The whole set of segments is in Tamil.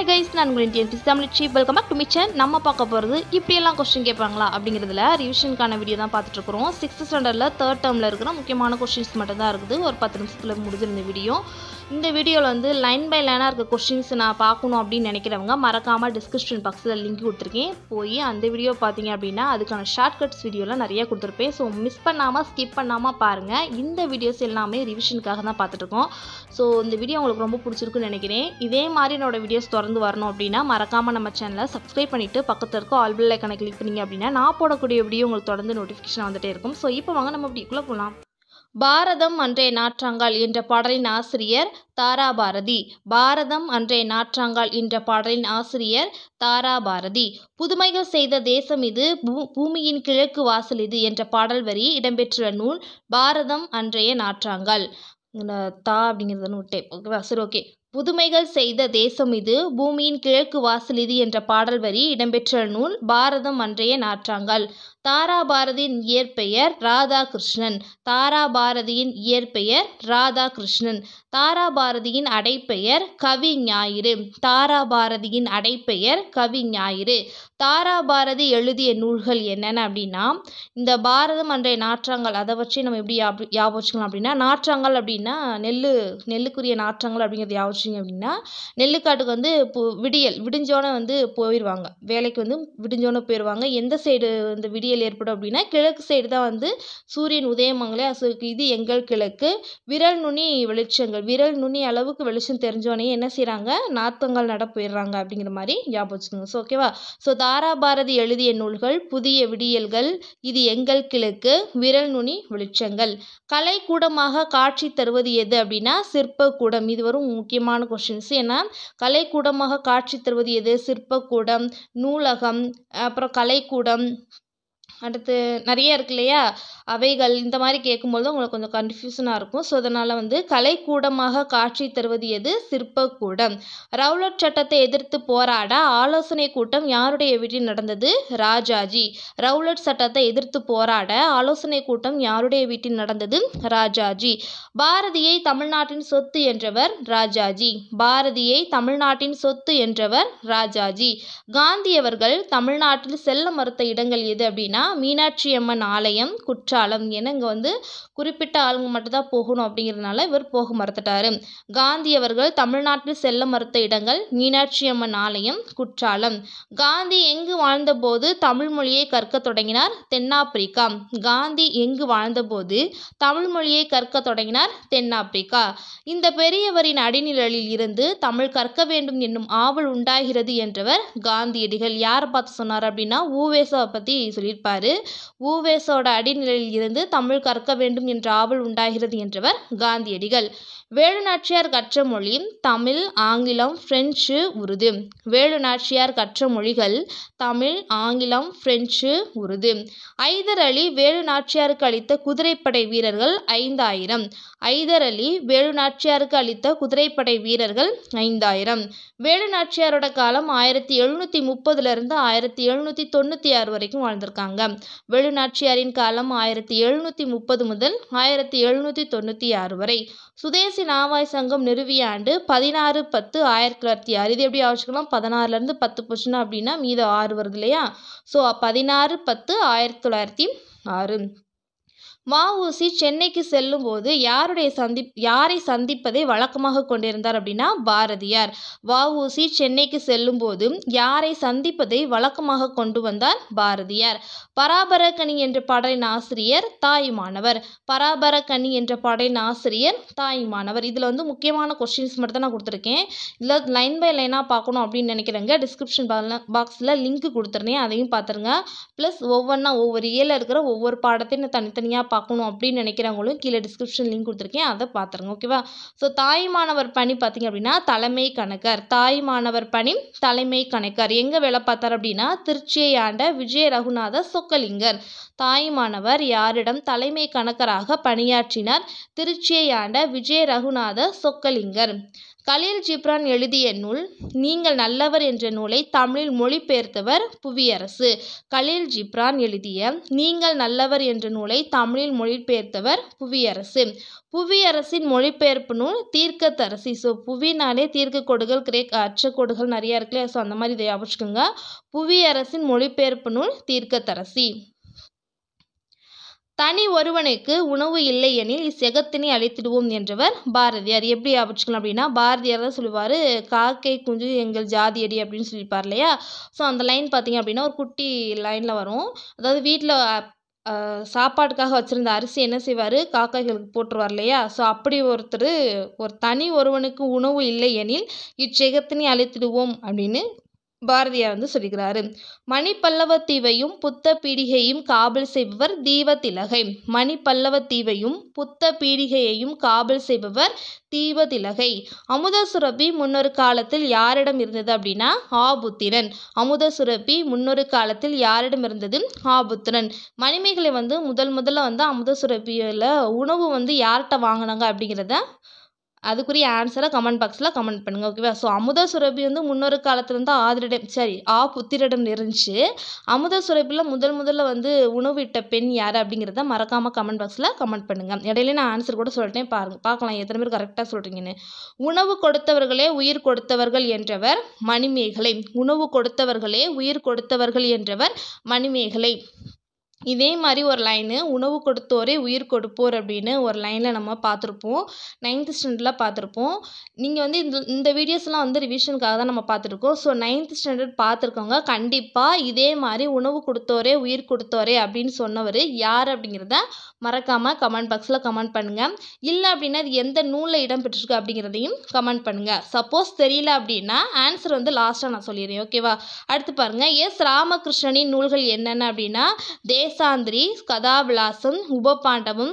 ஹாய் கைஸ் நான் உங்கள் இந்தியன் ஃபிஸ் தமிழ் சீப் வெல்கம் பேக் டு மிச்சன் நம்ம பார்க்க போகிறது இப்படியெல்லாம் கொஸ்டின் கேட்பாங்களா அப்படிங்கிறதுல ரிவிஷனுக்கான வீடியோ தான் பார்த்துட்ருக்குறோம் சிக்ஸ்த் ஸ்டாண்டர்டில் தேர்ட் டேர்மில் இருக்கிற முக்கியமான கொஸ்டின்ஸ் மட்டும் தான் இருக்குது ஒரு பத்து நிமிஷத்தில் முடிஞ்சிருந்த வீடியோ இந்த வீடியோவில் வந்து லைன் பை லைனாக இருக்க கொஷின்ஸ் நான் பார்க்கணும் அப்படின்னு நினைக்கிறவங்க மறக்காமல் டிஸ்கிரிப்ஷன் பாக்ஸில் லிங்க் கொடுத்துருக்கேன் போய் அந்த வீடியோ பார்த்தீங்க அப்படின்னா அதுக்கான ஷார்ட்கட்ஸ் வீடியோலாம் நிறையா கொடுத்துருப்பேன் ஸோ மிஸ் பண்ணாமல் ஸ்கிப் பண்ணாமல் பாருங்கள் இந்த வீடியோஸ் எல்லாமே ரிவிஷனுக்காக தான் பார்த்துட்ருக்கோம் ஸோ இந்த வீடியோ உங்களுக்கு ரொம்ப பிடிச்சிருக்குன்னு நினைக்கிறேன் இதே மாதிரி என்னோடய வீடியோஸ் தொடர்ந்து வரணும் அப்படின்னா மறக்காமல் நம்ம சேனலை சப்ஸ்கிரைப் பண்ணிவிட்டு பக்கத்தில் இருக்க ஆல் பெல் ஐக்கனை கிளிக் பண்ணிங்க அப்படின்னா நான் போடக்கூடிய வீடியோ உங்களுக்கு தொடர்ந்து நோட்டிஃபிகேஷன் வந்துகிட்டே இருக்கும் ஸோ இப்போ வாங்க நம்ம இப்படிக்குள்ளே போகலாம் பாரதம் அன்றைய நாற்றாங்கால் என்ற பாடலின் ஆசிரியர் தாராபாரதி பாரதம் அன்றைய நாற்றாங்கால் என்ற பாடலின் ஆசிரியர் தாராபாரதி புதுமைகள் செய்த தேசம் இது பூமியின் கிழக்கு வாசல் இது என்ற பாடல் வரி இடம்பெற்றுள்ள நூல் பாரதம் அன்றைய நாற்றாங்கால் தா அப்படிங்கிறது நூட்டே ஓகேவா சரி ஓகே புதுமைகள் செய்த தேசம் இது பூமியின் கிழக்கு வாசல் இது என்ற பாடல் வரி இடம்பெற்ற நூல் பாரதம் அன்றைய நாற்றாங்கள் தாரா பாரதியின் இயற்பெயர் ராதாகிருஷ்ணன் தாரா பாரதியின் இயற்பெயர் ராதாகிருஷ்ணன் தாரா பாரதியின் அடைப்பெயர் கவி ஞாயிறு தாரா பாரதியின் அடைப்பெயர் கவி ஞாயிறு தாரா பாரதி எழுதிய நூல்கள் என்னென்ன அப்படின்னா இந்த பாரதம் அன்றைய நாற்றங்கள் அதை வச்சு நம்ம எப்படி ஞாப ஞாபகம் வச்சுக்கலாம் அப்படின்னா நாற்றங்கள் அப்படின்னா நெல் நெல்லுக்குரிய நாற்றங்கள் அப்படிங்கிறது யாபம் வச்சுங்க அப்படின்னா நெல்லுக்காட்டுக்கு வந்து பு விடியல் விடிஞ்சோடனே வந்து போயிடுவாங்க வேலைக்கு வந்து விடிஞ்சோடனே போயிடுவாங்க எந்த சைடு வந்து விடியல் ஏற்படும் அப்படின்னா கிழக்கு சைடு தான் வந்து சூரியன் உதயமங்களே அசுக்கு இது எங்கள் கிழக்கு விரல் நுனி வெளிச்சங்கள் விரல் நுனி அளவுக்கு வெளிச்சம் தெரிஞ்சோடனே என்ன செய்கிறாங்க நாற்றங்கள் நட போயிடுறாங்க அப்படிங்கிற மாதிரி ஞாபகம் வச்சுக்கோங்க ஸோ ஓகேவா ஸோ தா தாராபாரதி எழுதிய நூல்கள் புதிய விடியல்கள் இது எங்கள் கிழக்கு விரல் நுனி வெளிச்சங்கள் கலைக்கூடமாக காட்சி தருவது எது அப்படின்னா சிற்பக்கூடம் இது வரும் முக்கியமான கொஷின்ஸ் ஏன்னா கலைக்கூடமாக காட்சி தருவது எது சிற்பக்கூடம் நூலகம் அப்புறம் கலைக்கூடம் அடுத்து நிறைய இருக்குது இல்லையா அவைகள் இந்த மாதிரி கேட்கும்பொழுது உங்களுக்கு கொஞ்சம் கன்ஃபியூஷனாக இருக்கும் ஸோ அதனால் வந்து கலைக்கூடமாக காட்சி தருவது எது சிற்பக்கூடம் ரவுலட் சட்டத்தை எதிர்த்து போராட ஆலோசனை கூட்டம் யாருடைய வீட்டில் நடந்தது ராஜாஜி ரவுலட் சட்டத்தை எதிர்த்து போராட ஆலோசனை கூட்டம் யாருடைய வீட்டில் நடந்தது ராஜாஜி பாரதியை தமிழ்நாட்டின் சொத்து என்றவர் ராஜாஜி பாரதியை தமிழ்நாட்டின் சொத்து என்றவர் ராஜாஜி காந்தியவர்கள் தமிழ்நாட்டில் செல்ல மறுத்த இடங்கள் எது அப்படின்னா மீனாட்சி அம்மன் ஆலயம் குற்றாலம் ஏன்னா இங்கே வந்து குறிப்பிட்ட ஆளுங்க மட்டும்தான் போகணும் அப்படிங்கிறதுனால இவர் போக மறுத்துட்டாரு காந்தி அவர்கள் தமிழ்நாட்டில் செல்ல மறுத்த இடங்கள் மீனாட்சி அம்மன் ஆலயம் குற்றாலம் காந்தி எங்கு வாழ்ந்தபோது தமிழ் மொழியை கற்க தொடங்கினார் தென்னாப்பிரிக்கா காந்தி எங்கு வாழ்ந்தபோது தமிழ் மொழியை கற்க தொடங்கினார் தென்னாப்பிரிக்கா இந்த பெரியவரின் அடிநிழலில் இருந்து தமிழ் கற்க வேண்டும் என்னும் ஆவல் உண்டாகிறது என்றவர் காந்தியடிகள் யாரை பார்த்து சொன்னார் அப்படின்னா ஊவேசாவை பற்றி சொல்லியிருப்பார் கூறினார் ஊவேசோட அடிநிலையில் இருந்து தமிழ் கற்க வேண்டும் என்ற ஆவல் உண்டாகிறது என்றவர் காந்தியடிகள் வேலுநாச்சியார் கற்ற மொழி தமிழ் ஆங்கிலம் ஃப்ரெஞ்சு உருது வேலுநாச்சியார் கற்ற மொழிகள் தமிழ் ஆங்கிலம் ஃப்ரெஞ்சு உருது ஐதர் அலி வேலுநாச்சியாருக்கு அளித்த குதிரைப்படை வீரர்கள் ஐந்தாயிரம் ஐதர் அலி வேலுநாச்சியாருக்கு அளித்த குதிரைப்படை வீரர்கள் ஐந்தாயிரம் வேலுநாச்சியாரோட காலம் ஆயிரத்தி எழுநூற்றி முப்பதுலேருந்து ஆயிரத்தி எழுநூற்றி தொண்ணூற்றி ஆறு வரைக்கும் வாழ்ந்திருக்காங்க வேலுநாச்சியாரின் காலம் ஆயிரத்தி எழுநூற்றி முப்பது முதல் ஆயிரத்தி எழுநூற்றி தொண்ணூற்றி ஆறு வரை சுதேச திருச்சி நாவாய் சங்கம் நிறுவிய ஆண்டு பதினாறு பத்து ஆயிரத்தி தொள்ளாயிரத்தி ஆறு இது எப்படி ஆச்சுக்கலாம் பதினாறுலேருந்து பத்து போச்சுன்னா அப்படின்னா மீதம் ஆறு வருது இல்லையா ஸோ பதினாறு பத்து ஆயிரத்தி தொள்ளாயிரத்தி ஆறு வஉசி சென்னைக்கு செல்லும்போது யாருடைய சந்தி யாரை சந்திப்பதை வழக்கமாக கொண்டிருந்தார் அப்படின்னா பாரதியார் வஉசி சென்னைக்கு செல்லும்போது யாரை சந்திப்பதை வழக்கமாக கொண்டு வந்தார் பாரதியார் பராபரக்கணி என்ற படையின் ஆசிரியர் தாயுமானவர் பராபரக்கணி என்ற படையின் ஆசிரியர் தாயுமானவர் இதில் வந்து முக்கியமான கொஸ்டின்ஸ் மட்டும் தான் நான் கொடுத்துருக்கேன் இதில் லைன் பை லைனாக பார்க்கணும் அப்படின்னு நினைக்கிறேங்க டிஸ்கிரிப்ஷன் பாக்ஸில் லிங்க் கொடுத்துருந்தேன் அதையும் பார்த்துருங்க ப்ளஸ் ஒவ்வொன்றா ஒவ்வொரு இயரில் இருக்கிற ஒவ்வொரு பாடத்தையும் தனித்தனியாக பார்க்கணும் அப்படின்னு நினைக்கிறவங்களும் கீழே டிஸ்கிரிப்ஷன் லிங்க் கொடுத்துருக்கேன் அதை பார்த்துருங்க ஓகேவா ஸோ தாய் மாணவர் பணி பார்த்திங்க அப்படின்னா தலைமை கணக்கர் தாய் மாணவர் பணி தலைமை கணக்கர் எங்கே வேலை பார்த்தார் அப்படின்னா திருச்சியை ஆண்ட விஜய ரகுநாத சொக்கலிங்கர் தாய் மாணவர் யாரிடம் தலைமை கணக்கராக பணியாற்றினார் திருச்சியை ஆண்ட விஜய ரகுநாத சொக்கலிங்கர் கலீல் ஜிப்ரான் எழுதிய நூல் நீங்கள் நல்லவர் என்ற நூலை தமிழில் மொழிபெயர்த்தவர் புவியரசு கலீல் ஜிப்ரான் எழுதிய நீங்கள் நல்லவர் என்ற நூலை தமிழில் மொழிபெயர்த்தவர் புவியரசு புவியரசின் மொழிபெயர்ப்பு நூல் தரசி ஸோ புவினாலே தீர்க்க கோடுகள் கிரேக் அச்சக்கோடுகள் நிறையா இருக்குல்லையா ஸோ அந்த மாதிரி இதை ஞாபகம் புவியரசின் மொழிபெயர்ப்பு நூல் தரசி தனி ஒருவனுக்கு உணவு இல்லை எனில் இச்செகத்தினை அழைத்திடுவோம் என்றவர் பாரதியார் எப்படி ஆபிச்சுக்கலாம் அப்படின்னா பாரதியார் தான் சொல்லுவார் காக்கை குஞ்சு எங்கள் ஜாதியடி அப்படின்னு சொல்லியிருப்பார் இல்லையா ஸோ அந்த லைன் பார்த்தீங்க அப்படின்னா ஒரு குட்டி லைனில் வரும் அதாவது வீட்டில் சாப்பாட்டுக்காக வச்சுருந்த அரிசி என்ன செய்வார் காக்காய்களுக்கு போட்டுருவார் இல்லையா ஸோ அப்படி ஒருத்தர் ஒரு தனி ஒருவனுக்கு உணவு இல்லை எனில் இச்செகத்தினை அழைத்திடுவோம் அப்படின்னு பாரதியார் வந்து சொல்லிக்கிறாரு மணிப்பல்லவ தீவையும் புத்த பீடிகையும் காபல் செய்பவர் தீபத்திலகை மணிப்பல்லவ தீவையும் புத்த பீடிகையையும் காபல் செய்பவர் தீப அமுத சுரபி முன்னொரு காலத்தில் யாரிடம் இருந்தது அப்படின்னா ஆபுத்திரன் அமுத சுரபி முன்னொரு காலத்தில் யாரிடம் இருந்தது ஆபுத்திரன் மணிமேகலை வந்து முதல் முதல்ல வந்து அமுத உணவு வந்து யார்கிட்ட வாங்கினாங்க அப்படிங்கிறத அதுக்குரிய ஆன்சரை கமெண்ட் பாக்ஸில் கமெண்ட் பண்ணுங்கள் ஓகேவா ஸோ அமுத சுரபி வந்து முன்னொரு காலத்துலேருந்து ஆதிரிடம் சரி ஆ புத்திரிடம் இருந்துச்சு அமுத சுரபியில் முதல் முதல்ல வந்து உணவிட்ட பெண் யார் அப்படிங்கிறத மறக்காமல் கமெண்ட் பாக்ஸில் கமெண்ட் பண்ணுங்கள் இடையில நான் ஆன்சர் கூட சொல்லிட்டேன் பாருங்கள் பார்க்கலாம் எத்தனை பேர் கரெக்டாக சொல்கிறீங்கன்னு உணவு கொடுத்தவர்களே உயிர் கொடுத்தவர்கள் என்றவர் மணிமேகலை உணவு கொடுத்தவர்களே உயிர் கொடுத்தவர்கள் என்றவர் மணிமேகலை இதே மாதிரி ஒரு லைனு உணவு கொடுத்தோரே உயிர் கொடுப்போர் அப்படின்னு ஒரு லைனில் நம்ம பார்த்துருப்போம் நைன்த்து ஸ்டாண்டர்டில் பார்த்துருப்போம் நீங்கள் வந்து இந்த இந்த வீடியோஸ்லாம் வந்து ரிவிஷனுக்காக தான் நம்ம பார்த்துருக்கோம் ஸோ நைன்த்து ஸ்டாண்டர்ட் பார்த்துருக்கவங்க கண்டிப்பாக இதே மாதிரி உணவு கொடுத்தோரே உயிர் கொடுத்தோரே அப்படின்னு சொன்னவர் யார் அப்படிங்கிறத மறக்காமல் கமெண்ட் பாக்ஸில் கமெண்ட் பண்ணுங்கள் இல்லை அப்படின்னா அது எந்த நூலில் இடம் பெற்றிருக்கு அப்படிங்கிறதையும் கமெண்ட் பண்ணுங்கள் சப்போஸ் தெரியல அப்படின்னா ஆன்சர் வந்து லாஸ்ட்டாக நான் சொல்லிடுறேன் ஓகேவா அடுத்து பாருங்கள் எஸ் ராமகிருஷ்ணனின் நூல்கள் என்னென்ன அப்படின்னா தே தேசாந்திரி கதாவிலாசம் உபபாண்டவம்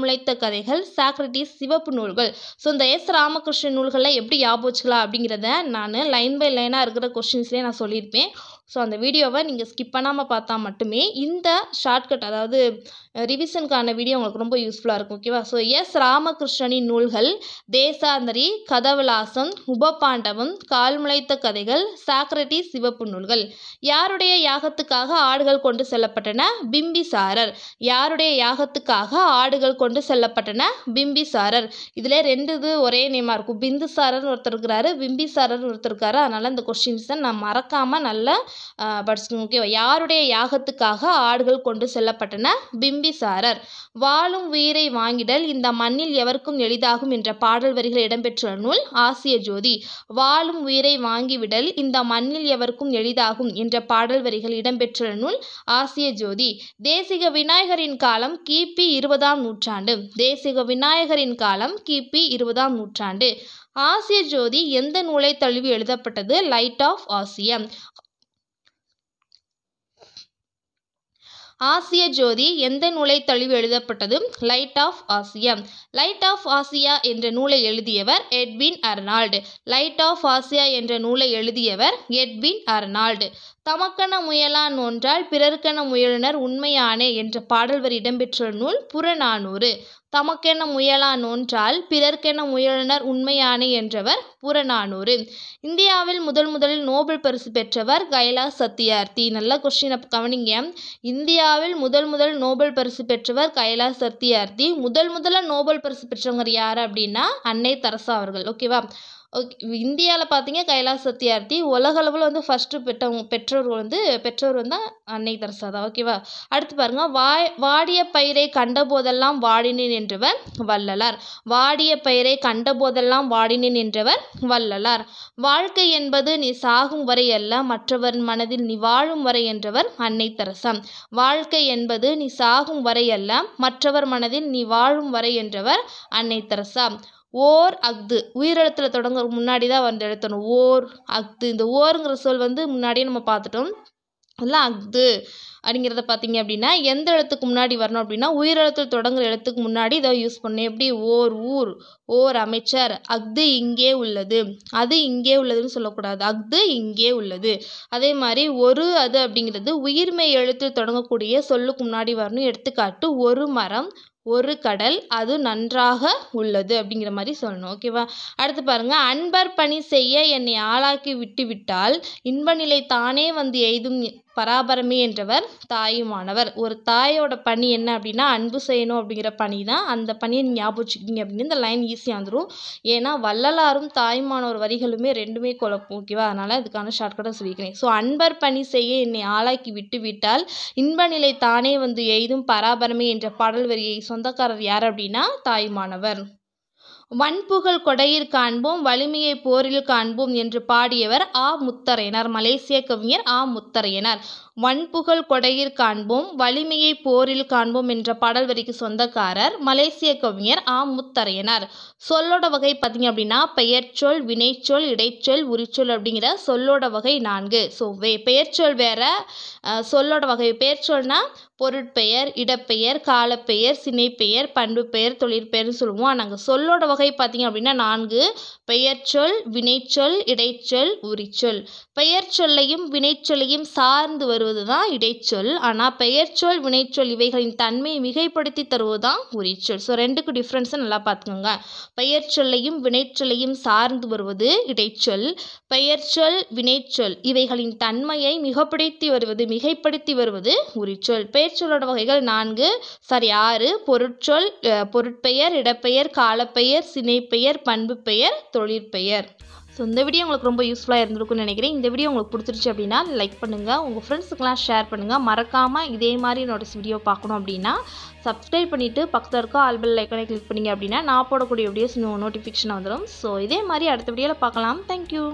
முளைத்த கதைகள் சாக்ரட்டிஸ் சிவப்பு நூல்கள் ஸோ இந்த எஸ் ராமகிருஷ்ணன் நூல்களை எப்படி ஞாபகம் வச்சுக்கலாம் அப்படிங்கிறத நான் லைன் பை லைனாக இருக்கிற கொஷின்ஸ்லேயே நான் சொல்லியிருப்பேன் ஸோ அந்த வீடியோவை நீங்கள் ஸ்கிப் பண்ணாமல் பார்த்தா மட்டுமே இந்த ஷார்ட்கட் அதாவது ரிவிஷனுக்கான வீடியோ உங்களுக்கு ரொம்ப யூஸ்ஃபுல்லாக இருக்கும் ஓகேவா ஸோ எஸ் ராமகிருஷ்ணனின் நூல்கள் தேசாந்தரி கதவிலாசம் உபபாண்டவம் கால்முளைத்த கதைகள் சாக்ரட்டி சிவப்பு நூல்கள் யாருடைய யாகத்துக்காக ஆடுகள் கொண்டு செல்லப்பட்டன பிம்பிசாரர் யாருடைய யாகத்துக்காக ஆடுகள் கொண்டு செல்லப்பட்டன பிம்பிசாரர் இதில் ரெண்டு இது ஒரே நேமாக இருக்கும் பிந்துசாரர்னு ஒருத்தர் இருக்கிறாரு பிம்பிசாரர்னு ஒருத்தர் இருக்காரு அதனால் இந்த கொஸ்டின்ஸை நான் மறக்காமல் நல்லா படிச்சுக்கோங்க யாருடைய யாகத்துக்காக ஆடுகள் கொண்டு செல்லப்பட்டன பிம்பிசாரர் வாழும் உயிரை வாங்கிடல் இந்த மண்ணில் எவருக்கும் எளிதாகும் என்ற பாடல் வரிகள் இடம்பெற்றுள்ள நூல் ஆசிய ஜோதி வாழும் உயிரை வாங்கிவிடல் இந்த மண்ணில் எவருக்கும் எளிதாகும் என்ற பாடல் வரிகள் இடம்பெற்றுள்ள நூல் ஆசிய ஜோதி தேசிக விநாயகரின் காலம் கிபி இருபதாம் நூற்றாண்டு தேசிக விநாயகரின் காலம் கிபி இருபதாம் நூற்றாண்டு ஆசிய ஜோதி எந்த நூலை தழுவி எழுதப்பட்டது லைட் ஆஃப் ஆசியம் ஆசிய ஜோதி எந்த நூலை தழுவி எழுதப்பட்டது light of Asia light of Asia என்ற நூலை எழுதியவர் Edwin Arnold light of Asia என்ற நூலை எழுதியவர் எட்வின் அர்னால்டு தமக்கென முயலான் ஒன்றால் பிறர்க்கென முயலுனர் உண்மையானே என்ற பாடல் வரி இடம்பெற்ற நூல் புறநானூறு தமக்கென ஒன்றால் பிறர்க்கென முயலனர் உண்மையானே என்றவர் புறநானூறு இந்தியாவில் முதல் முதலில் நோபல் பரிசு பெற்றவர் கைலாஷ் சத்தியார்த்தி நல்ல கொஸ்டின் அப்போ கவனிங்க இந்தியாவில் முதல் முதல் நோபல் பரிசு பெற்றவர் கைலாஷ் சத்தியார்த்தி முதல் முதல நோபல் பரிசு பெற்றவங்க யார் அப்படின்னா அன்னை தரசா அவர்கள் ஓகேவா ஓகே இந்தியாவில் பார்த்தீங்க கைலாச சத்யார்த்தி உலகளவில் வந்து ஃபஸ்ட்டு பெற்றவங்க பெற்றோர்கள் வந்து பெற்றோர் வந்து அன்னை தெரசா தான் ஓகேவா அடுத்து பாருங்க வா வாடிய பயிரை கண்டபோதெல்லாம் வாடினேன் என்றவர் வள்ளலார் வாடிய பயிரை கண்டபோதெல்லாம் வாடினேன் என்றவர் வள்ளலார் வாழ்க்கை என்பது நீ சாகும் வரை அல்ல மற்றவர் மனதில் நீ வாழும் வரை என்றவர் அன்னை தெரசா வாழ்க்கை என்பது நீ சாகும் வரை அல்ல மற்றவர் மனதில் நீ வாழும் வரை என்றவர் அன்னை தெரசா ஓர் அஃது உயிரெழுத்தில் தொடங்குறதுக்கு முன்னாடி தான் வந்து எழுத்தணும் ஓர் அஃது இந்த ஓருங்கிற சொல் வந்து முன்னாடியே நம்ம பார்த்துட்டோம் இல்லை அஃது அப்படிங்கிறத பார்த்தீங்க அப்படின்னா எந்த இடத்துக்கு முன்னாடி வரணும் அப்படின்னா உயிரிழத்தில் தொடங்குற இடத்துக்கு முன்னாடி இதை யூஸ் பண்ணணும் எப்படி ஓர் ஊர் ஓர் அமைச்சர் அஃது இங்கே உள்ளது அது இங்கே உள்ளதுன்னு சொல்லக்கூடாது அஃது இங்கே உள்ளது அதே மாதிரி ஒரு அது அப்படிங்கிறது உயிர்மை எழுத்தில் தொடங்கக்கூடிய சொல்லுக்கு முன்னாடி வரணும் எடுத்துக்காட்டு ஒரு மரம் ஒரு கடல் அது நன்றாக உள்ளது அப்படிங்கிற மாதிரி சொல்லணும் ஓகேவா அடுத்து பாருங்கள் அன்பர் பணி செய்ய என்னை ஆளாக்கி விட்டு விட்டால் இன்ப நிலை தானே வந்து எய்தும் பராபரமி என்றவர் தாயுமானவர் ஒரு தாயோட பணி என்ன அப்படின்னா அன்பு செய்யணும் அப்படிங்கிற பணி தான் அந்த பணியை நீங்கள் ஞாபகம் வச்சுக்கிட்டீங்க அப்படின்னு இந்த லைன் ஈஸியாக வந்துடும் ஏன்னா வள்ளலாரும் தாயுமானவர் வரிகளுமே ரெண்டுமே குழப்பம் ஓகேவா அதனால் அதுக்கான ஷார்ட்கட்டாக சொல்லிக்கிறேன் ஸோ அன்பர் பணி செய்ய என்னை ஆளாக்கி விட்டு விட்டால் இன்ப நிலை தானே வந்து எய்தும் பராபரமி என்ற பாடல் வரியை சொந்தக்காரர் யார் அப்படின்னா தாயுமானவர் வன்புகழ் கொடையில் காண்போம் வலிமையை போரில் காண்போம் என்று பாடியவர் ஆ முத்தரையனார் மலேசிய கவிஞர் ஆ முத்தரையனார் வண்புகழ் கொடையிற் காண்போம் வலிமையை போரில் காண்போம் என்ற பாடல் வரிக்கு சொந்தக்காரர் மலேசிய கவிஞர் ஆ முத்தரையனார் சொல்லோட வகை பார்த்தீங்க அப்படின்னா பெயர்ச்சொல் வினைச்சொல் இடைச்சொல் உரிச்சொல் அப்படிங்கிற சொல்லோட வகை நான்கு ஸோ வே பெயர்ச்சொல் வேறு சொல்லோட வகை பெயர்ச்சொல்னால் பொருட்பெயர் இடப்பெயர் காலப்பெயர் சினைப்பெயர் பண்பு பெயர் தொழிற்பெயர்னு சொல்லுவோம் நாங்கள் சொல்லோட வகை பார்த்தீங்க அப்படின்னா நான்கு பெயர்ச்சொல் வினைச்சொல் இடைச்சொல் உரிச்சொல் பெயர்ச்சொல்லையும் வினைச்சொல்லையும் சார்ந்து வரும் தருவதுதான் தான் இடைச்சொல் ஆனால் பெயர்ச்சொல் வினைச்சொல் இவைகளின் தன்மையை மிகைப்படுத்தி தருவது தான் உரிச்சொல் ஸோ ரெண்டுக்கும் டிஃப்ரென்ஸை நல்லா பார்த்துக்கோங்க பெயர்ச்சொல்லையும் வினைச்சொல்லையும் சார்ந்து வருவது இடைச்சொல் பெயர்ச்சொல் வினைச்சொல் இவைகளின் தன்மையை மிகப்படுத்தி வருவது மிகைப்படுத்தி வருவது உரிச்சொல் பெயர்ச்சொல்லோட வகைகள் நான்கு சாரி ஆறு பொருட்சொல் பொருட்பெயர் இடப்பெயர் காலப்பெயர் சினைப்பெயர் பண்பு பெயர் தொழிற்பெயர் ஸோ இந்த வீடியோ உங்களுக்கு ரொம்ப யூஸ்ஃபுல்லாக இருந்திருக்கும்னு நினைக்கிறேன் இந்த வீடியோ உங்களுக்கு பிடிச்சிருச்சு அப்படின்னா லைக் பண்ணுங்கள் உங்கள் ஃப்ரெண்ட்ஸுக்கெல்லாம் ஷேர் பண்ணுங்கள் மறக்காமல் இதே மாதிரி என்னோட வீடியோ பார்க்கணும் அப்படின்னா சப்ஸ்கிரைப் பண்ணிவிட்டு பக்கத்தில் இருக்க ஆல் லைக்கானே கிளிக் பண்ணிங்க அப்படின்னா நான் போடக்கூடிய வீடியோஸ் நோட்டிஃபிகேஷன் வந்துடும் ஸோ இதே மாதிரி அடுத்த வீடியோவில் பார்க்கலாம் தேங்க்யூ